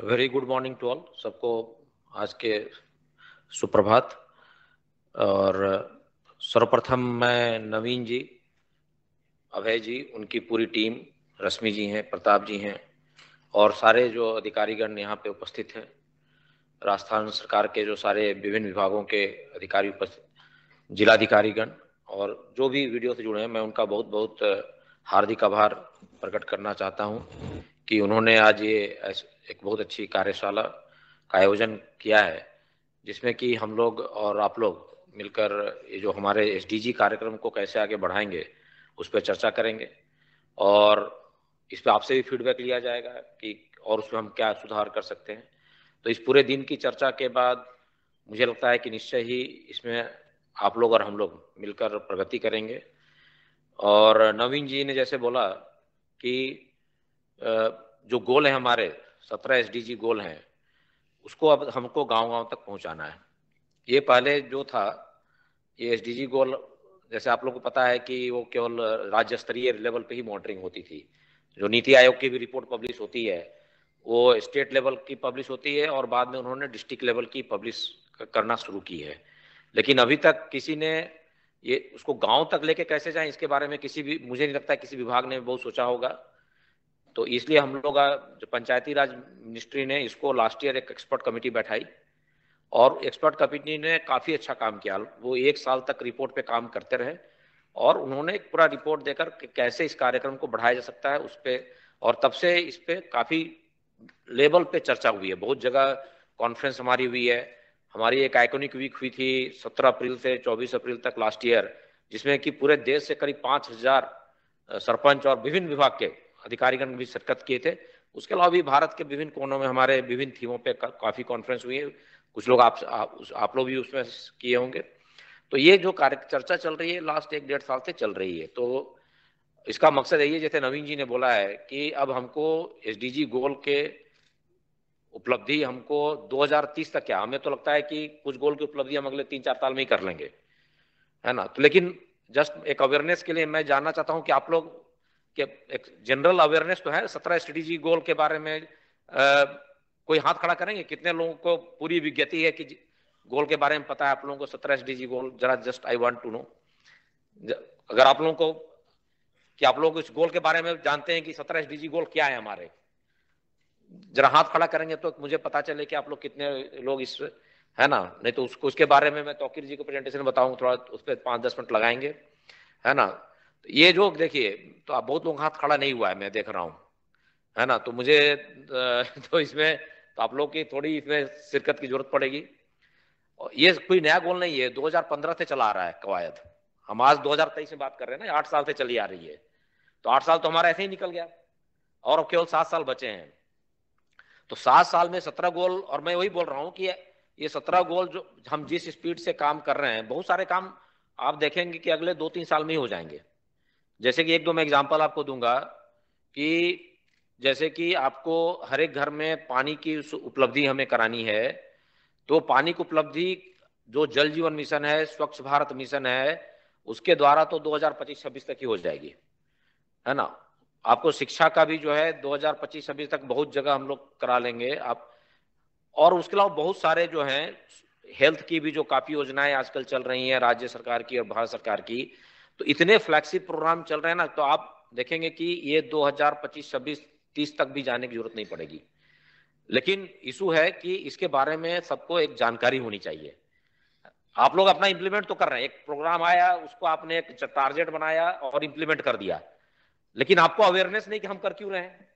Very good morning to all सबको आज के सुप्रभात और सर्वप्रथम मैं नवीन जी अभय जी उनकी पूरी टीम रश्मि जी हैं प्रताप जी हैं और सारे जो अधिकारीगण यहाँ पे उपस्थित हैं राजस्थान सरकार के जो सारे विभिन्न विभागों के अधिकारी उपस्थित जिलाधिकारीगण और जो भी वीडियो से जुड़े हैं मैं उनका बहुत बहुत हार्दिक आभार प्रकट करना चाहता हूँ कि उन्होंने आज ये एक बहुत अच्छी कार्यशाला का आयोजन किया है जिसमें कि हम लोग और आप लोग मिलकर ये जो हमारे एस कार्यक्रम को कैसे आगे बढ़ाएंगे उस पर चर्चा करेंगे और इस पर आपसे भी फीडबैक लिया जाएगा कि और उसमें हम क्या सुधार कर सकते हैं तो इस पूरे दिन की चर्चा के बाद मुझे लगता है कि निश्चय ही इसमें आप लोग और हम लोग मिलकर प्रगति करेंगे और नवीन जी ने जैसे बोला कि जो गोल है हमारे सत्रह एस गोल हैं उसको अब हमको गांव गांव तक पहुंचाना है ये पहले जो था ये एस गोल जैसे आप लोग को पता है कि वो केवल राज्य स्तरीय लेवल पे ही मॉनिटरिंग होती थी जो नीति आयोग की भी रिपोर्ट पब्लिश होती है वो स्टेट लेवल की पब्लिश होती है और बाद में उन्होंने डिस्ट्रिक्ट लेवल की पब्लिश करना शुरू की है लेकिन अभी तक किसी ने ये उसको गांव तक लेके कैसे जाए इसके बारे में किसी भी मुझे नहीं लगता किसी विभाग ने बहुत सोचा होगा तो इसलिए हम लोग जो पंचायती राज मिनिस्ट्री ने इसको लास्ट ईयर एक एक्सपर्ट कमेटी बैठाई और एक्सपर्ट कमेटी ने काफ़ी अच्छा काम किया वो एक साल तक रिपोर्ट पे काम करते रहे और उन्होंने एक पूरा रिपोर्ट देकर कैसे इस कार्यक्रम को बढ़ाया जा सकता है उस पर और तब से इस पर काफ़ी लेवल पे चर्चा हुई है बहुत जगह कॉन्फ्रेंस हमारी हुई है हमारी एक आइकोनिक वीक हुई थी सत्रह अप्रैल से चौबीस अप्रैल तक लास्ट ईयर जिसमें कि पूरे देश से करीब हज़ार सरपंच और विभिन्न विभाग के अधिकारीगण भी शिरकत किए थे उसके अलावा भी भारत के विभिन्न कोनों में हमारे विभिन्न थीमों पे काफ़ी कॉन्फ्रेंस हुई है कुछ लोग आप आ, आप लोग भी उसमें किए होंगे तो ये जो कार्य चर्चा चल रही है लास्ट एक डेढ़ साल से चल रही है तो इसका मकसद यही है जैसे नवीन जी ने बोला है कि अब हमको एस गोल के उपलब्धि हमको 2030 तक क्या हमें तो लगता है कि कुछ गोल की उपलब्धि हम अगले तीन चार साल में ही कर लेंगे है ना तो लेकिन जस्ट एक अवेयरनेस के लिए मैं जानना चाहता हूँ कि आप लोग कि एक जनरल अवेयरनेस तो है सत्रह स्ट्रेटेजी गोल के बारे में आ, कोई हाथ खड़ा करेंगे कितने लोगों को पूरी विज्ञति है कि गोल के बारे में पता है आप लोगों को सत्रह स्ट्रेटेजी गोल जरा just I want to know अगर आप लोगों को कि आप लोग इस गोल के बारे में जानते हैं कि सत्रह एसडीजी गोल क्या है हमारे जरा हाथ खड़ा करेंगे तो मुझे पता चले कि आप लोग कितने लोग इस है ना नहीं तो उसको उसके बारे में मैं तोकिर जी को प्रेजेंटेशन बताऊंगा थोड़ा उस पर पांच दस मिनट लगाएंगे है ना ये जो देखिए तो आप बहुत लोग हाथ खड़ा नहीं हुआ है मैं देख रहा हूँ है ना तो मुझे तो इसमें तो आप लोग की थोड़ी इसमें शिरकत की जरूरत पड़ेगी ये कोई नया गोल नहीं है 2015 से चला आ रहा है कवायद हम आज 2023 में बात कर रहे हैं ना आठ साल से चली आ रही है तो आठ साल तो हमारा ऐसे ही निकल गया और केवल सात साल बचे हैं तो सात साल में सत्रह गोल और मैं वही बोल रहा हूँ कि ये सत्रह गोल जो हम जिस स्पीड से काम कर रहे हैं बहुत सारे काम आप देखेंगे कि अगले दो तीन साल में ही हो जाएंगे जैसे कि एक दो मैं एग्जांपल आपको दूंगा कि जैसे कि आपको हर एक घर में पानी की उपलब्धि हमें करानी है तो पानी की उपलब्धि जो जल जीवन मिशन है स्वच्छ भारत मिशन है उसके द्वारा तो 2025-26 तक ही हो जाएगी है ना आपको शिक्षा का भी जो है 2025-26 तक बहुत जगह हम लोग करा लेंगे आप और उसके अलावा बहुत सारे जो हैं हेल्थ की भी जो काफी योजनाएं आजकल चल रही हैं राज्य सरकार की और भारत सरकार की तो इतने फ्लैगशिप प्रोग्राम चल रहे हैं ना तो आप देखेंगे कि ये 2025 26 30 तक भी जाने की जरूरत नहीं पड़ेगी लेकिन इशू है कि इसके बारे में सबको एक जानकारी होनी चाहिए आप लोग अपना इम्प्लीमेंट तो कर रहे हैं एक प्रोग्राम आया उसको आपने एक टारगेट बनाया और इम्प्लीमेंट कर दिया लेकिन आपको अवेयरनेस नहीं कि हम कर क्यों रहे हैं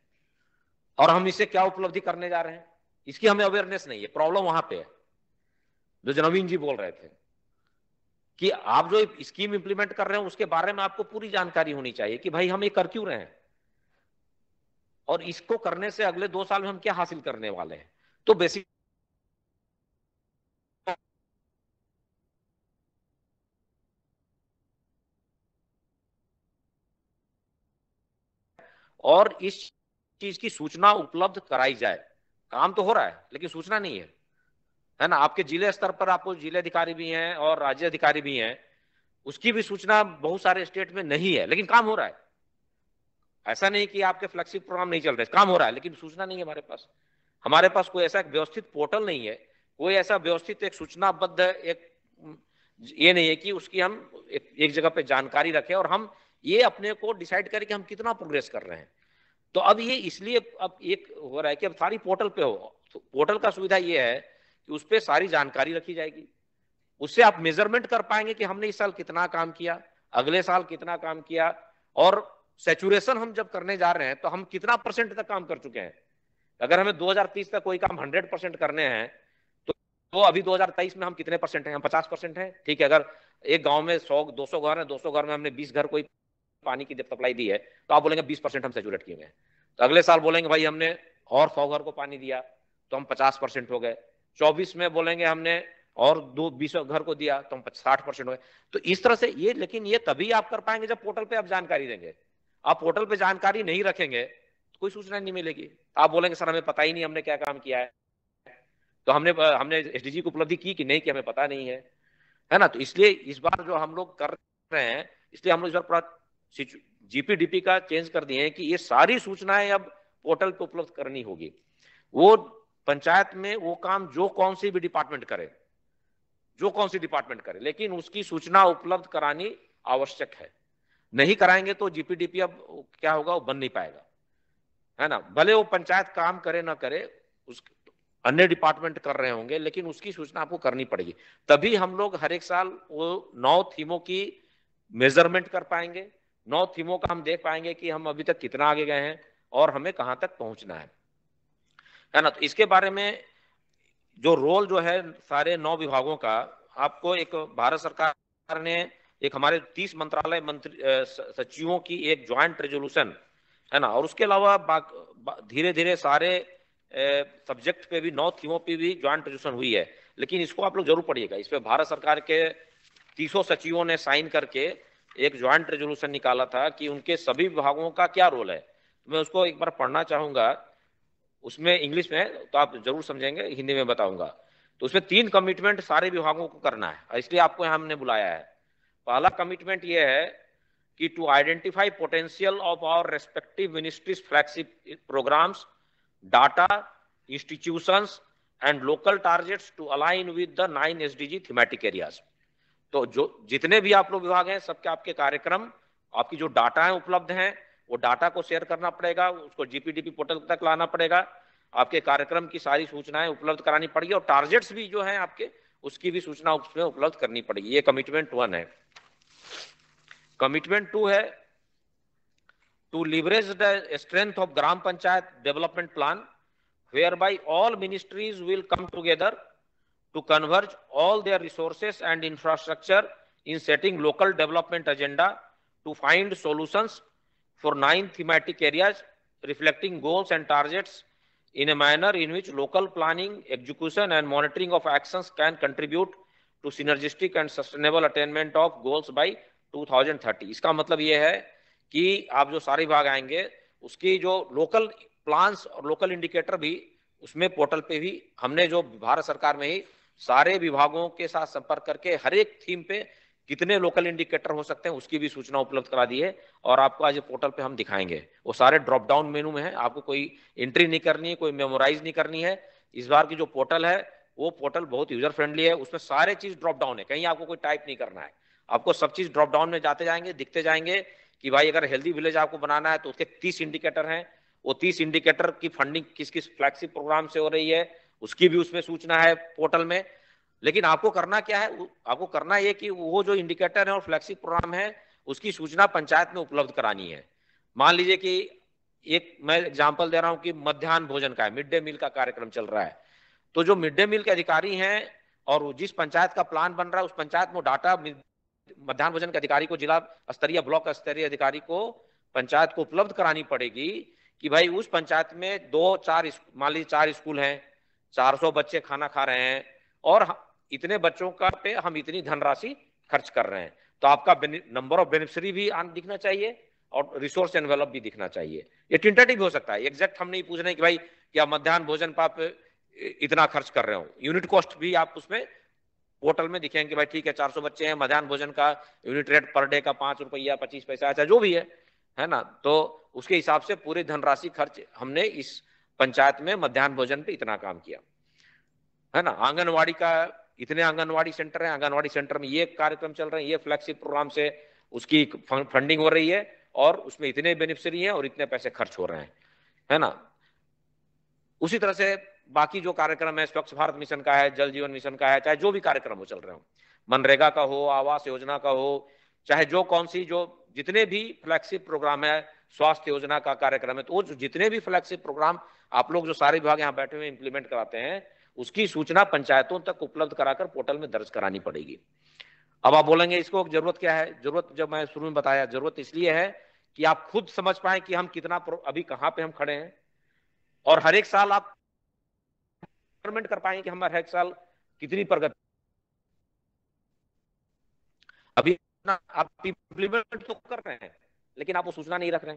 और हम इसे क्या उपलब्धि करने जा रहे हैं इसकी हमें अवेयरनेस नहीं है प्रॉब्लम वहां पे है जो नवीन जी बोल रहे थे कि आप जो स्कीम इंप्लीमेंट कर रहे हो उसके बारे में आपको पूरी जानकारी होनी चाहिए कि भाई हम ये कर क्यों रहे हैं और इसको करने से अगले दो साल में हम क्या हासिल करने वाले हैं तो बेसिक और इस चीज की सूचना उपलब्ध कराई जाए काम तो हो रहा है लेकिन सूचना नहीं है है ना आपके जिले स्तर पर आपको जिले अधिकारी भी हैं और राज्य अधिकारी भी हैं उसकी भी सूचना बहुत सारे स्टेट में नहीं है लेकिन काम हो रहा है ऐसा नहीं कि आपके फ्लेक्सिब प्रोग्राम नहीं चल रहे काम हो रहा है लेकिन सूचना नहीं है हमारे पास हमारे पास कोई ऐसा व्यवस्थित पोर्टल नहीं है कोई ऐसा व्यवस्थित एक सूचनाबद्ध एक ये नहीं है कि उसकी हम एक, एक जगह पे जानकारी रखें और हम ये अपने को डिसाइड करें कि हम कितना प्रोग्रेस कर रहे हैं तो अब ये इसलिए अब एक हो रहा है कि अब सारी पोर्टल पे हो तो पोर्टल का सुविधा ये है उस पर सारी जानकारी रखी जाएगी उससे आप मेजरमेंट कर पाएंगे कि हमने इस साल कितना काम किया अगले साल कितना काम किया और सेचुरेशन हम जब करने जा रहे हैं तो हम कितना परसेंट तक काम कर चुके हैं अगर हमें 2030 तक कोई काम 100 परसेंट करने हैं तो, वो अभी 2023 में हम कितने परसेंट हैं हम 50 परसेंट हैं ठीक है अगर एक गांव में 100 200 घर हैं 200 घर में हमने 20 घर कोई पानी की जब सप्लाई दी है तो आप बोलेंगे 20 परसेंट हम सेचुरेट किए हैं तो अगले साल बोलेंगे भाई हमने और सौ घर को पानी दिया तो हम पचास परसेंट हो गए चौबीस में बोलेंगे हमने और दो बीस घर को दिया तो हम साठ परसेंट हो तो इस तरह से ये लेकिन ये तभी आप कर पाएंगे जब पोर्टल पे आप जानकारी देंगे आप पोर्टल पे जानकारी नहीं रखेंगे तो कोई सूचना नहीं मिलेगी आप बोलेंगे सर हमें पता ही नहीं हमने क्या काम किया है तो हमने हमने एस की उपलब्धि की कि नहीं कि हमें पता नहीं है है ना तो इसलिए इस बार जो हम लोग कर रहे हैं इसलिए हम लोग इस बार पूरा जीपीडीपी का चेंज कर दिए हैं कि ये सारी सूचनाएं अब पोर्टल पर उपलब्ध करनी होगी वो पंचायत में वो काम जो कौन सी भी डिपार्टमेंट करे जो कौन सी डिपार्टमेंट करे लेकिन उसकी सूचना उपलब्ध करानी आवश्यक है नहीं कराएंगे तो जीपीडीपी अब क्या होगा वो बन नहीं पाएगा है ना भले वो पंचायत काम करे ना करे उस अन्य डिपार्टमेंट कर रहे होंगे लेकिन उसकी सूचना आपको करनी पड़ेगी तभी हम लोग हर एक साल वो नौ थीमों की मेजरमेंट कर पाएंगे नौ थीमों का हम देख पाएंगे कि हम अभी तक कितना आगे गए हैं और हमें कहां तक पहुंचना है है ना तो इसके बारे में जो रोल जो है सारे नौ विभागों का आपको एक भारत सरकार ने एक हमारे तीस मंत्रालय मंत्री सचिवों की एक ज्वाइंट रेजोल्यूशन है ना और उसके अलावा धीरे धीरे सारे सब्जेक्ट पे भी नौ थीमों पे भी ज्वाइंट रेजोल्यूशन हुई है लेकिन इसको आप लोग जरूर पढ़िएगा इस पर भारत सरकार के तीसों सचिवों ने साइन करके एक ज्वाइंट रेजोल्यूशन निकाला था कि उनके सभी विभागों का क्या रोल है मैं उसको एक बार पढ़ना चाहूंगा उसमें इंग्लिश में है तो आप जरूर समझेंगे हिंदी में बताऊंगा तो उसमें तीन कमिटमेंट सारे विभागों को करना है इसलिए आपको हमने बुलाया है पहला कमिटमेंट यह है कि to identify potential of our respective ministries flagship programmes data institution and local targets to align with the nine G thematic areas तो जो जितने भी आप लोग विभाग हैं सबके आपके कार्यक्रम आपकी जो डाटा है उपलब्ध हैं वो डाटा को शेयर करना पड़ेगा उसको जीपीडीपी पोर्टल तक लाना पड़ेगा आपके कार्यक्रम की सारी सूचनाएं उपलब्ध करानी पड़ेगी और टारगेट्स भी जो है आपके उसकी भी सूचना उसमें उपलब्ध करनी पड़ेगी ये कमिटमेंट वन है कमिटमेंट टू है to leverage the strength of gram panchayat development plan whereby all ministries will come together to converge all their resources and infrastructure in setting local development agenda to find solution for nine thematic areas reflecting goals and targets in a manner in which local planning, execution and monitoring of actions can contribute to synergistic and sustainable attainment of goals by 2030 iska matlab ye hai ki aap jo sare bhag aayenge uski jo local plans aur local indicator bhi usme portal pe bhi humne jo bharat sarkar mein hi सारे विभागों के साथ संपर्क करके हर एक theme पे कितने local indicator हो सकते हैं उसकी भी सूचना उपलब्ध करा दी है और आपको आज पोर्टल पे हम दिखाएंगे वो सारे ड्रॉप डाउन मेनू में है आपको कोई एंट्री नहीं करनी है कोई मेमोराइज नहीं करनी है इस बार की जो पोर्टल है वो पोर्टल बहुत यूजर फ्रेंडली है उसमें सारे चीज ड्रॉप डाउन है कहीं आपको कोई टाइप नहीं करना है आपको सब चीज ड्रॉप डाउन में जाते जाएंगे दिखते जाएंगे कि भाई अगर हेल्दी विलेज आपको बनाना है तो उसके तीस इंडिकेटर हैं वो तीस इंडिकेटर की फंडिंग किस किस फ्लैगशिप प्रोग्राम से हो रही है उसकी भी उसमें सूचना है पोर्टल में लेकिन आपको करना क्या है आपको करना ये कि वो जो इंडिकेटर है और फ्लैक्सिप प्रोग्राम है उसकी सूचना पंचायत में उपलब्ध करानी है मान लीजिए कि एक मैं एग्जाम्पल दे रहा हूँ कि मध्यान्ह भोजन का है मिड डे मील का कार्यक्रम चल रहा है तो जो मिड डे मील के अधिकारी हैं और जिस पंचायत का प्लान बन रहा है उस पंचायत में डाटा मध्यान्ह भोजन के अधिकारी को जिला स्तरीय ब्लॉक स्तरीय अधिकारी को पंचायत को उपलब्ध करानी पड़ेगी कि भाई उस पंचायत में दो चार मान लीजिए चार स्कूल हैं 400 बच्चे खाना खा रहे हैं और इतने बच्चों का पे हम इतनी धनराशि खर्च कर रहे हैं तो आपका नंबर ऑफ बेनिफिशरी भी दिखना चाहिए और रिसोर्स एनवेलप भी दिखना चाहिए ये टिंटेटिव हो सकता है एग्जैक्ट हम नहीं पूछ रहे कि भाई क्या मध्यान्ह भोजन पर आप इतना खर्च कर रहे हो यूनिट कॉस्ट भी आप उसमें पोर्टल में दिखेंगे भाई ठीक है 400 बच्चे हैं मध्यान्ह भोजन का यूनिट रेट पर डे का पांच रुपया पच्चीस पैसा ऐसा जो भी है है ना तो उसके हिसाब से पूरे धनराशि खर्च हमने इस पंचायत में मध्यान्ह भोजन पे इतना काम किया है ना आंगनवाड़ी का इतने आंगनवाड़ी सेंटर हैं आंगनवाड़ी सेंटर में ये कार्यक्रम चल रहे हैं ये फ्लैगशिप प्रोग्राम से उसकी फंडिंग हो रही है और उसमें इतने बेनिफिशरी हैं और इतने पैसे खर्च हो रहे हैं है ना उसी तरह से बाकी जो कार्यक्रम है स्वच्छ भारत मिशन का है जल जीवन मिशन का है चाहे जो भी कार्यक्रम हो चल रहे हो मनरेगा का हो आवास योजना का हो चाहे जो कौन सी जो जितने भी फ्लैगशिप प्रोग्राम है स्वास्थ्य योजना का कार्यक्रम है तो वो जितने भी फ्लैगशिप प्रोग्राम आप लोग जो सारे विभाग यहाँ बैठे हुए इंप्लीमेंट कराते हैं उसकी सूचना पंचायतों तक उपलब्ध कराकर पोर्टल में दर्ज करानी पड़ेगी अब आप बोलेंगे इसको जरूरत क्या है जरूरत जब मैं शुरू में बताया जरूरत इसलिए है कि आप खुद समझ पाए कि हम कितना अभी कहाँ पे हम खड़े हैं और हर एक साल आप कर पाए कि हम हर एक साल कितनी प्रगति अभी आप इम्प्लीमेंट तो कर रहे हैं लेकिन आप वो सूचना नहीं रख रहे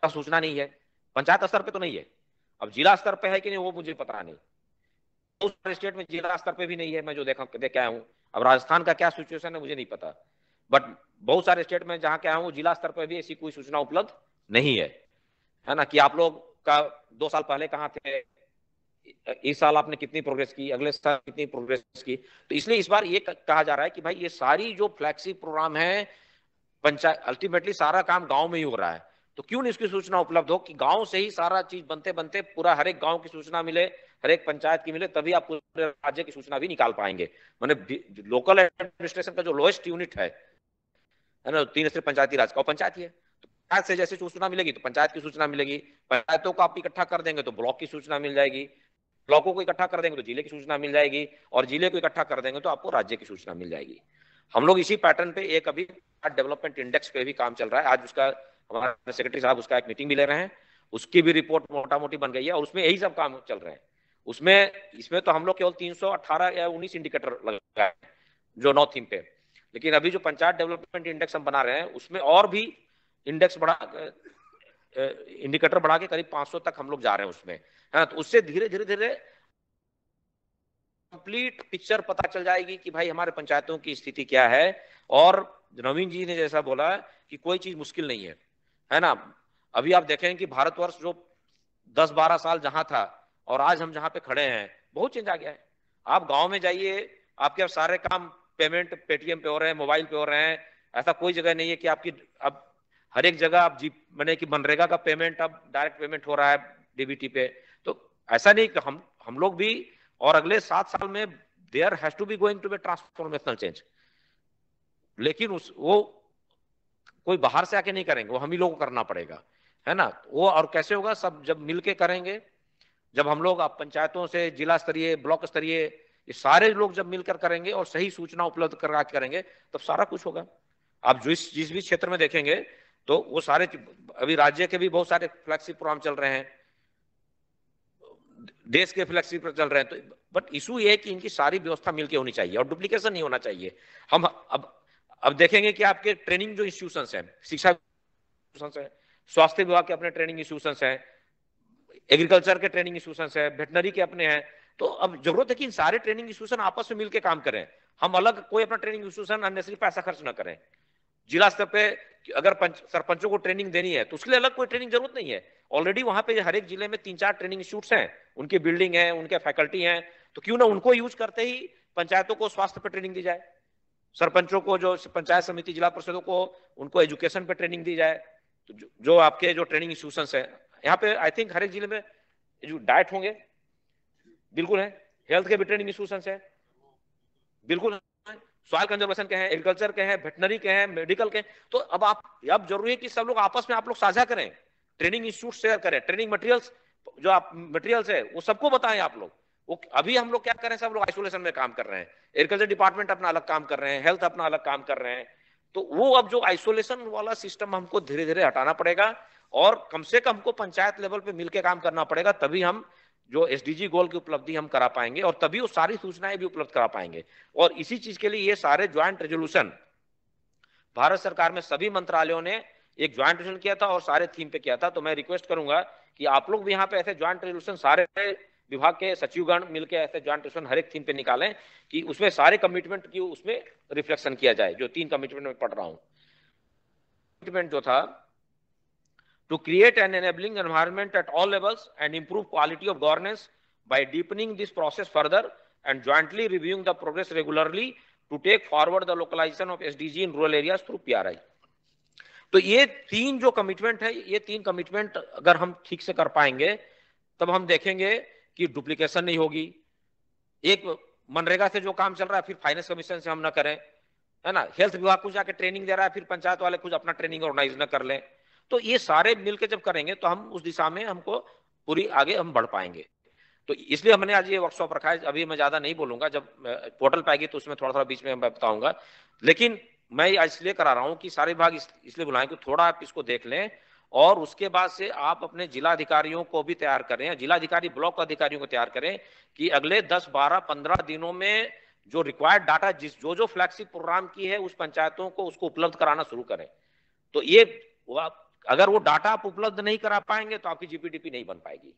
हैं सूचना नहीं है पंचायत स्तर पे तो नहीं है अब जिला स्तर पे है कि नहीं वो मुझे पता नहीं बहुत स्टेट में जिला स्तर पे भी नहीं है मैं जो देखा देख आया हूँ अब राजस्थान का क्या सिचुएशन है मुझे नहीं पता बट बहुत सारे स्टेट में जहाँ क्या हूँ जिला स्तर पर भी ऐसी कोई सूचना उपलब्ध नहीं है है ना कि आप लोग का दो साल पहले कहाँ थे इस साल आपने कितनी प्रोग्रेस की अगले साल कितनी प्रोग्रेस की तो इसलिए इस बार ये कहा जा रहा है कि भाई ये सारी जो फ्लैक्सी प्रोग्राम है पंचायत अल्टीमेटली सारा काम गांव में ही हो रहा है तो क्यों नहीं इसकी सूचना उपलब्ध हो कि गांव से ही सारा चीज बनते बनते पूरा हर एक गांव की सूचना मिले हर एक पंचायत की मिले तभी आप पूरे राज्य की सूचना भी निकाल पाएंगे मैंने लोकल एडमिनिस्ट्रेशन का जो लोएस्ट यूनिट है है ना तीन स्तरीय पंचायती राज का पंचायत ही है तो पंचायत से जैसे सूचना मिलेगी तो पंचायत की सूचना मिलेगी पंचायतों को आप इकट्ठा कर देंगे तो ब्लॉक की सूचना मिल जाएगी ब्लॉकों को इकट्ठा कर देंगे तो जिले की सूचना मिल जाएगी और जिले को इकट्ठा कर देंगे तो आपको राज्य की सूचना मिल जाएगी हम लोग इसी पैटर्न पे एक अभी डेवलपमेंट इंडेक्स पे भी काम चल रहा है आज उसका हमारे सेक्रेटरी साहब उसका एक मीटिंग भी ले रहे हैं उसकी भी रिपोर्ट मोटा मोटी बन गई है और उसमें यही सब काम चल रहे हैं उसमें इसमें तो हम लोग केवल 318 या 19 इंडिकेटर लगाए जो नौ थीम पे लेकिन अभी जो पंचायत डेवलपमेंट इंडेक्स हम बना रहे हैं उसमें और भी इंडेक्स बढ़ा इंडिकेटर बढ़ा के करीब 500 तक हम लोग जा रहे हैं उसमें है हाँ, तो उससे धीरे धीरे धीरे कंप्लीट पिक्चर पता चल जाएगी कि भाई हमारे पंचायतों की स्थिति क्या है और नवीन जी ने जैसा बोला कि कोई चीज मुश्किल नहीं है है ना अभी आप देखें कि भारतवर्ष जो 10-12 साल जहां था और आज हम जहाँ पे खड़े हैं बहुत चेंज आ गया है आप गाँव में जाइए आपके अब सारे काम पेमेंट पेटीएम पे हो रहे हैं मोबाइल पे हो रहे हैं ऐसा कोई जगह नहीं है कि आपकी अब हर एक जगह आप जी मैंने कि मनरेगा का पेमेंट अब डायरेक्ट पेमेंट हो रहा है डीबीटी पे तो ऐसा नहीं कि हम हम लोग भी और अगले सात साल में there has to be going to be transformational change लेकिन उस वो कोई बाहर से आके नहीं करेंगे वो हम ही लोगों को करना पड़ेगा है ना वो और कैसे होगा सब जब मिलके करेंगे जब हम लोग आप पंचायतों से जिला स्तरीय ब्लॉक स्तरीय ये सारे लोग जब मिलकर करेंगे और सही सूचना उपलब्ध करा करेंगे तब सारा कुछ होगा आप इस जिस भी क्षेत्र में देखेंगे तो वो सारे अभी राज्य के भी बहुत सारे फ्लैगशिप प्रोग्राम चल रहे हैं देश के फ्लैगशिप चल रहे हैं तो बट इशू ये है कि इनकी सारी व्यवस्था मिलकर होनी चाहिए और डुप्लीकेशन नहीं होना चाहिए हम अब अब देखेंगे कि आपके ट्रेनिंग जो इंस्टीट्यूशन है शिक्षा है स्वास्थ्य विभाग के अपने ट्रेनिंग इंस्टीट्यूशन है एग्रीकल्चर के ट्रेनिंग इंस्टीट्यूशन है वेटनरी के अपने हैं तो अब जरूरत है कि इन सारे ट्रेनिंग इंस्टीट्यूशन आपस में मिलकर काम करें हम अलग कोई अपना ट्रेनिंग इंस्टीट्यूशन अननेसरी पैसा खर्च ना करें जिला स्तर पे अगर पंच, सरपंचों को ट्रेनिंग देनी है तो उसके लिए अलग कोई ट्रेनिंग जरूरत नहीं है ऑलरेडी वहां पे हर एक जिले में तीन चार ट्रेनिंग इंस्टीट्यूट हैं उनकी बिल्डिंग है उनके फैकल्टी हैं तो क्यों ना उनको यूज करते ही पंचायतों को स्वास्थ्य पे ट्रेनिंग दी जाए सरपंचों को जो पंचायत समिति जिला परिषदों को उनको एजुकेशन पर ट्रेनिंग दी जाए तो जो, जो आपके जो ट्रेनिंग इंस्टीट्यूशन है यहाँ पे आई थिंक हर एक जिले में जो डाइट होंगे बिल्कुल है हेल्थ के भी ट्रेनिंग इंस्टीट्यूशन है बिल्कुल सॉयल कंजर्वेशन के हैं एग्रीकल्चर के हैं वेटनरी के हैं मेडिकल के तो अब आप अब जरूरी है कि सब लोग आपस में आप लोग साझा करें ट्रेनिंग इंस्टीट्यूट शेयर करें ट्रेनिंग मटेरियल्स जो आप मटेरियल्स है वो सबको बताएं आप लोग वो अभी हम लोग क्या करें सब लोग आइसोलेशन में काम कर रहे हैं एग्रीकल्चर डिपार्टमेंट अपना अलग काम कर रहे हैं हेल्थ अपना अलग काम कर रहे हैं तो वो अब जो आइसोलेशन वाला सिस्टम हमको धीरे धीरे हटाना पड़ेगा और कम से कम हमको पंचायत लेवल पे मिलकर काम करना पड़ेगा तभी हम जो एसडीजी गोल की उपलब्धि हम करा पाएंगे और तभी वो सारी सूचनाएं भी उपलब्ध करा पाएंगे और इसी चीज के लिए ये सारे ज्वाइंट रेजोल्यूशन भारत सरकार में सभी मंत्रालयों ने एक ज्वाइंट रेजोल्यूशन किया था और सारे थीम पे किया था तो मैं रिक्वेस्ट करूंगा कि आप लोग भी यहाँ पे ऐसे ज्वाइंट रेजोल्यूशन सारे विभाग के सचिवगण मिलकर ऐसे ज्वाइंट रेजोल्यूशन हर एक थीम पे निकालें कि उसमें सारे कमिटमेंट की उसमें रिफ्लेक्शन किया जाए जो तीन कमिटमेंट में पढ़ रहा हूँ कमिटमेंट जो था to create an enabling environment at all levels and improve quality of governance by deepening this process further and jointly reviewing the progress regularly to take forward the localization of SDG in rural areas through PRI. तो ये तीन जो commitment है ये तीन commitment अगर हम ठीक से कर पाएंगे तब हम देखेंगे कि डुप्लीकेशन नहीं होगी एक मनरेगा से जो काम चल रहा है फिर फाइनेंस कमीशन से हम ना करें है ना हेल्थ विभाग को जाके ट्रेनिंग दे रहा है फिर पंचायत वाले कुछ अपना ट्रेनिंग ऑर्गेनाइज ना कर लें तो ये सारे मिलकर जब करेंगे तो हम उस दिशा में हमको पूरी आगे हम बढ़ पाएंगे तो इसलिए हमने आज ये वर्कशॉप रखा है अभी मैं ज्यादा नहीं बोलूंगा जब पोर्टल पाएगी तो उसमें थोड़ा थोड़ा बीच में मैं बताऊंगा लेकिन मैं इसलिए करा रहा हूँ कि सारे भाग इसलिए बुलाएं कि थोड़ा आप इसको देख लें और उसके बाद से आप अपने जिला अधिकारियों को भी तैयार करें जिला अधिकारी ब्लॉक अधिकारियों को तैयार करें कि अगले 10, 12, 15 दिनों में जो रिक्वायर्ड डाटा जिस जो जो फ्लैगशिप प्रोग्राम की है उस पंचायतों को उसको उपलब्ध कराना शुरू करें तो ये अगर वो डाटा आप उपलब्ध नहीं करा पाएंगे तो आपकी जीपीडीपी नहीं बन पाएगी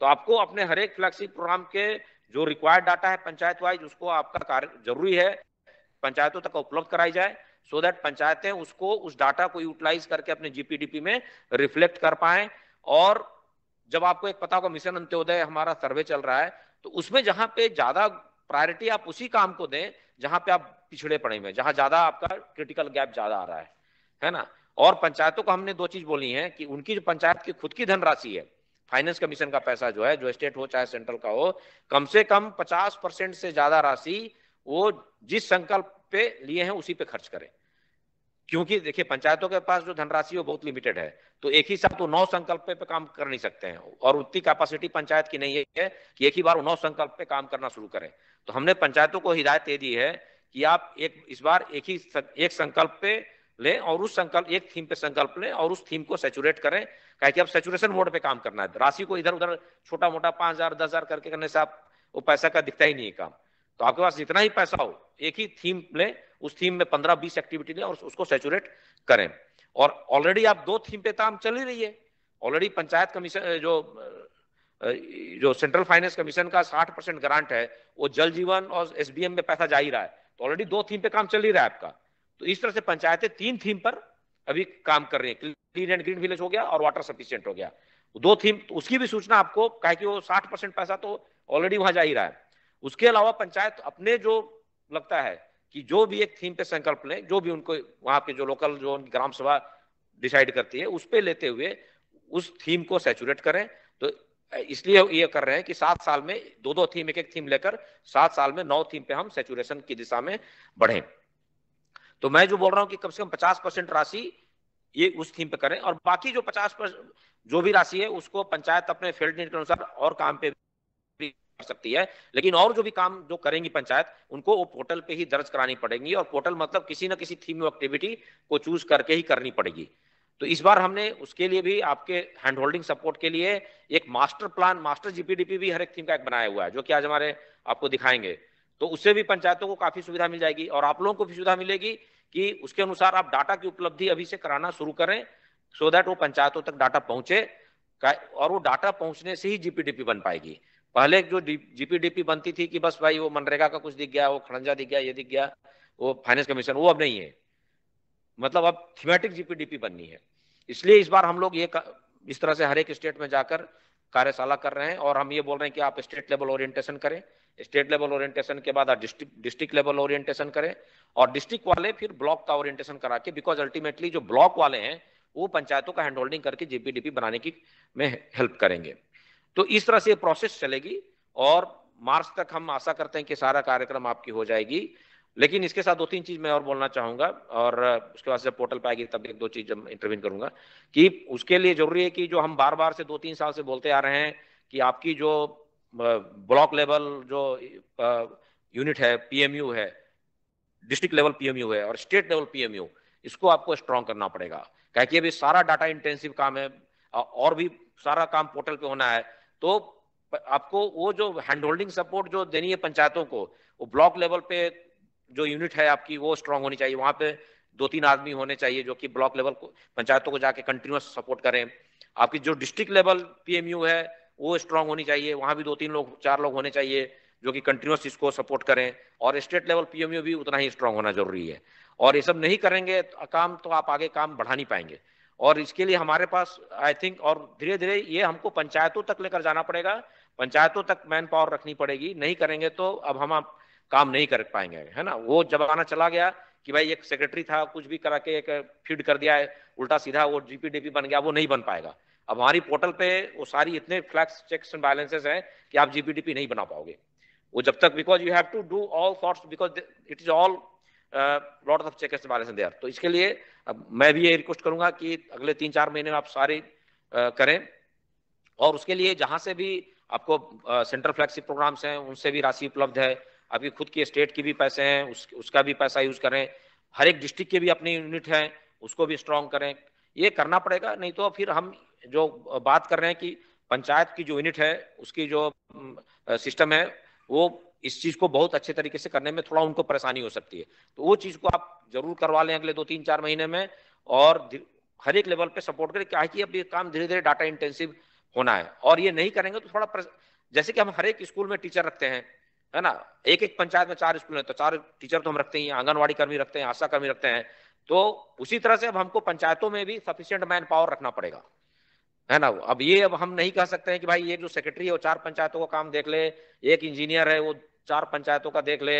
तो आपको अपने हर एक फ्लैगशिप प्रोग्राम के जो रिक्वायर्ड डाटा है पंचायत वाइज उसको आपका कार्य जरूरी है पंचायतों तक उपलब्ध कराई जाए सो दैट पंचायतें उसको उस डाटा को यूटिलाइज करके अपने जीपीडीपी में रिफ्लेक्ट कर पाए और जब आपको एक पता होगा मिशन अंत्योदय हमारा सर्वे चल रहा है तो उसमें जहां पे ज्यादा प्रायोरिटी आप उसी काम को दें जहां पे आप पिछड़े पड़े हुए जहां ज्यादा आपका क्रिटिकल गैप ज्यादा आ रहा है है ना और पंचायतों को हमने दो चीज बोली है कि उनकी जो पंचायत की खुद की धनराशि है फाइनेंस कमीशन का पैसा जो है जो स्टेट हो चाहे सेंट्रल का हो कम से कम पचास परसेंट से ज्यादा राशि वो जिस संकल्प पे लिए हैं उसी पे खर्च करें क्योंकि देखिए पंचायतों के पास जो धनराशि वो बहुत लिमिटेड है तो एक ही साथ वो नौ संकल्प पे, पे काम कर नहीं सकते हैं और उतनी कैपेसिटी पंचायत की नहीं है कि एक ही बार नौ संकल्प पे काम करना शुरू करें तो हमने पंचायतों को हिदायत दे दी है कि आप एक इस बार एक ही एक संकल्प पे लें और उस संकल्प एक थीम पे संकल्प लें और उस थीम को सेचुरेट करें कहे कि अब सेचुरेशन मोड पे काम करना है राशि को इधर उधर छोटा मोटा पांच हजार दस हजार करके करने से आप वो पैसा का दिखता ही नहीं है काम तो आपके पास जितना ही पैसा हो एक ही थीम लें उस थीम में पंद्रह बीस एक्टिविटी लें और उसको सेचुरेट करें और ऑलरेडी आप दो थीम पे काम चल ही रही है ऑलरेडी पंचायत कमीशन जो जो सेंट्रल फाइनेंस कमीशन का साठ परसेंट ग्रांट है वो जल जीवन और एसबीएम में पैसा जा ही रहा है तो ऑलरेडी दो थीम पे काम चल ही रहा है आपका तो इस तरह से पंचायतें तीन थीम पर अभी काम कर रही है क्लीन एंड ग्रीन विलेज हो गया और वाटर सफिशियंट हो गया दो थीम तो उसकी भी सूचना आपको कहे कि वो साठ परसेंट पैसा तो ऑलरेडी वहां जा ही रहा है उसके अलावा पंचायत अपने जो लगता है कि जो भी एक थीम पे संकल्प लें जो भी उनको वहां पे जो लोकल जो ग्राम सभा डिसाइड करती है उस पर लेते हुए उस थीम को सेचुरेट करें तो इसलिए ये कर रहे हैं कि सात साल में दो दो थीम एक एक थीम लेकर सात साल में नौ थीम पे हम सेचुरेशन की दिशा में बढ़ें तो मैं जो बोल रहा हूँ कि कम से कम पचास परसेंट राशि ये उस थीम पे करें और बाकी जो पचास परसेंट जो भी राशि है उसको पंचायत अपने फील्ड के अनुसार और काम पे कर सकती है लेकिन और जो भी काम जो करेंगी पंचायत उनको वो पोर्टल पे ही दर्ज करानी पड़ेगी और पोर्टल मतलब किसी ना किसी थीम एक्टिविटी को चूज करके ही करनी पड़ेगी तो इस बार हमने उसके लिए भी आपके हैंड होल्डिंग सपोर्ट के लिए एक मास्टर प्लान मास्टर जीपीडीपी भी हर एक थीम का एक बनाया हुआ है जो कि आज हमारे आपको दिखाएंगे तो उससे भी पंचायतों को काफी सुविधा मिल जाएगी और आप लोगों को भी सुविधा मिलेगी कि उसके अनुसार आप डाटा की उपलब्धि अभी से कराना शुरू करें सो देट दैट वो पंचायतों तक डाटा पहुंचे और वो डाटा पहुंचने से ही जीपीडीपी बन पाएगी पहले जो जीपीडीपी बनती थी कि बस भाई वो मनरेगा का कुछ दिख गया वो खड़ंजा दिख गया ये दिख गया वो फाइनेंस कमीशन वो अब नहीं है मतलब अब थीमेटिक जीपीडीपी बननी है इसलिए इस बार हम लोग ये इस तरह से हर एक स्टेट में जाकर कार्यशाला कर रहे हैं और हम ये बोल रहे हैं कि आप स्टेट लेवल ओरिएंटेशन करें स्टेट लेवल ओरिएंटेशन के बाद डिस्ट्रिक्ट डिस्ट्रिक्ट लेवल ओरिएंटेशन करें और डिस्ट्रिक्ट वाले फिर ब्लॉक का ओरिएंटेशन करा के बिकॉज अल्टीमेटली जो ब्लॉक वाले हैं वो पंचायतों का हैंड होल्डिंग करके जीपीडीपी बनाने की में हेल्प करेंगे तो इस तरह से प्रोसेस चलेगी और मार्च तक हम आशा करते हैं कि सारा कार्यक्रम आपकी हो जाएगी लेकिन इसके साथ दो तीन चीज मैं और बोलना चाहूंगा और उसके बाद जब पोर्टल पे आएगी तब एक दो चीज जब इंटरव्यू करूंगा कि उसके लिए जरूरी है कि जो हम बार बार से दो तीन साल से बोलते आ रहे हैं कि आपकी जो ब्लॉक लेवल जो यूनिट है पीएमयू है डिस्ट्रिक्ट लेवल पीएमयू है और स्टेट लेवल पीएमयू इसको आपको स्ट्रांग करना पड़ेगा क्या कि अभी सारा डाटा इंटेंसिव काम है और भी सारा काम पोर्टल पे होना है तो आपको वो जो हैंड होल्डिंग सपोर्ट जो देनी है पंचायतों को वो ब्लॉक लेवल पे जो यूनिट है आपकी वो स्ट्रांग होनी चाहिए वहां पे दो तीन आदमी होने चाहिए जो कि ब्लॉक लेवल को पंचायतों को जाके कंटिन्यूस सपोर्ट करें आपकी जो डिस्ट्रिक्ट लेवल पीएमयू है वो स्ट्रांग होनी चाहिए वहां भी दो तीन लोग चार लोग होने चाहिए जो कि कंटिन्यूस इसको सपोर्ट करें और स्टेट लेवल पीएमयू भी उतना ही स्ट्रांग होना जरूरी है और ये सब नहीं करेंगे तो काम तो आप आगे काम बढ़ा नहीं पाएंगे और इसके लिए हमारे पास आई थिंक और धीरे धीरे ये हमको पंचायतों तक लेकर जाना पड़ेगा पंचायतों तक मैन पावर रखनी पड़ेगी नहीं करेंगे तो अब हम आप काम नहीं कर पाएंगे है ना वो जमाना चला गया कि भाई एक सेक्रेटरी था कुछ भी करा के एक फीड कर दिया है उल्टा सीधा वो जीपीडीपी बन गया वो नहीं बन पाएगा अब हमारी पोर्टल पे वो सारी इतने फ्लैक्स चेक्स एंड बैलेंसेस हैं कि आप जीपीडीपी नहीं बना पाओगे वो जब तक because you have to do all thoughts because it is all lot of check and balance there तो इसके लिए अब मैं भी ये रिक्वेस्ट करूंगा कि अगले तीन चार महीने में आप सारे uh, करें और उसके लिए जहां से भी आपको सेंट्रल uh, फ्लैगशिप प्रोग्राम्स हैं उनसे भी राशि उपलब्ध है आपकी खुद की स्टेट की भी पैसे हैं उस, उसका भी पैसा यूज करें हर एक डिस्ट्रिक्ट के भी अपने यूनिट हैं उसको भी स्ट्रॉन्ग करें ये करना पड़ेगा नहीं तो फिर हम जो बात कर रहे हैं कि पंचायत की जो यूनिट है उसकी जो सिस्टम है वो इस चीज को बहुत अच्छे तरीके से करने में थोड़ा उनको परेशानी हो सकती है तो वो चीज को आप जरूर करवा लें अगले दो तीन चार महीने में और हर एक लेवल पे सपोर्ट करें क्या कि अब ये काम धीरे धीरे डाटा इंटेंसिव होना है और ये नहीं करेंगे तो थोड़ा जैसे कि हम हर एक स्कूल में टीचर रखते हैं है ना एक एक पंचायत में चार स्कूल है तो चार टीचर तो हम रखते ही आंगनबाड़ी कर्मी रखते हैं आशा कर्मी रखते हैं तो उसी तरह से अब हमको पंचायतों में भी सफिशियंट मैन पावर रखना पड़ेगा है ना अब ये अब हम नहीं कह सकते हैं कि भाई ये जो सेक्रेटरी है वो चार पंचायतों का काम देख ले एक इंजीनियर है वो चार पंचायतों का देख ले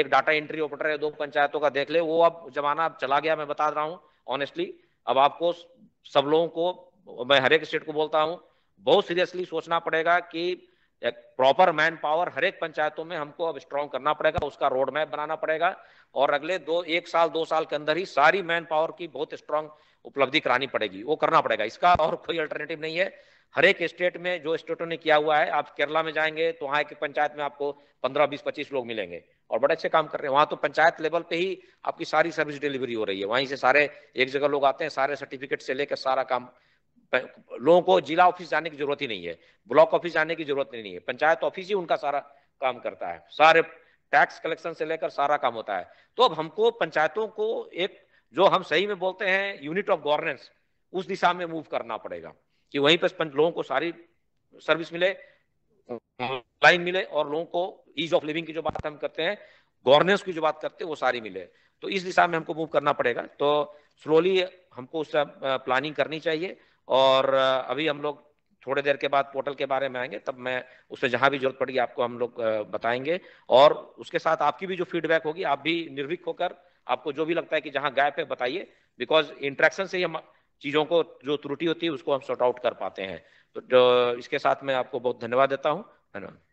एक डाटा एंट्री ऑपरेटर है दो पंचायतों का देख ले वो अब जमाना अब चला गया मैं बता रहा हूँ ऑनेस्टली अब आपको सब लोगों को मैं हर एक स्टेट को बोलता हूँ बहुत सीरियसली सोचना पड़ेगा कि एक प्रॉपर मैन पावर हर एक पंचायतों में हमको अब स्ट्रॉन्ग करना पड़ेगा उसका रोड मैप बनाना पड़ेगा और अगले दो एक साल दो साल के अंदर ही सारी मैन पावर की बहुत स्ट्रांग उपलब्धि करानी पड़ेगी वो करना पड़ेगा इसका और कोई अल्टरनेटिव नहीं है हर एक स्टेट में जो स्टेटों ने किया हुआ है आप केरला में जाएंगे तो वहां एक पंचायत में आपको पंद्रह बीस पच्चीस लोग मिलेंगे और बड़े अच्छे काम कर रहे हैं वहां तो पंचायत लेवल पे ही आपकी सारी सर्विस डिलीवरी हो रही है वहीं से सारे एक जगह लोग आते हैं सारे सर्टिफिकेट से लेकर सारा काम लोगों को जिला ऑफिस जाने की जरूरत ही नहीं है ब्लॉक ऑफिस जाने की जरूरत नहीं है पंचायत ऑफिस ही उनका सारा काम करता है सारे टैक्स कलेक्शन से लेकर सारा काम होता है तो अब हमको पंचायतों को एक जो हम सही में बोलते हैं यूनिट ऑफ गवर्नेंस उस दिशा में मूव करना पड़ेगा कि वहीं पर लोगों को सारी सर्विस मिले लाइन मिले और लोगों को ईज ऑफ लिविंग की जो बात हम करते हैं गवर्नेंस की जो बात करते हैं वो सारी मिले तो इस दिशा में हमको मूव करना पड़ेगा तो स्लोली हमको उसका प्लानिंग करनी चाहिए और अभी हम लोग थोड़ी देर के बाद पोर्टल के बारे में आएंगे तब मैं उससे जहां भी जरूरत पड़ेगी आपको हम लोग बताएंगे और उसके साथ आपकी भी जो फीडबैक होगी आप भी निर्भीक होकर आपको जो भी लगता है कि जहां गैप है बताइए बिकॉज इंट्रैक्शन से ही हम चीजों को जो त्रुटि होती है उसको हम सॉर्ट आउट कर पाते हैं तो इसके साथ मैं आपको बहुत धन्यवाद देता हूँ धन्यवाद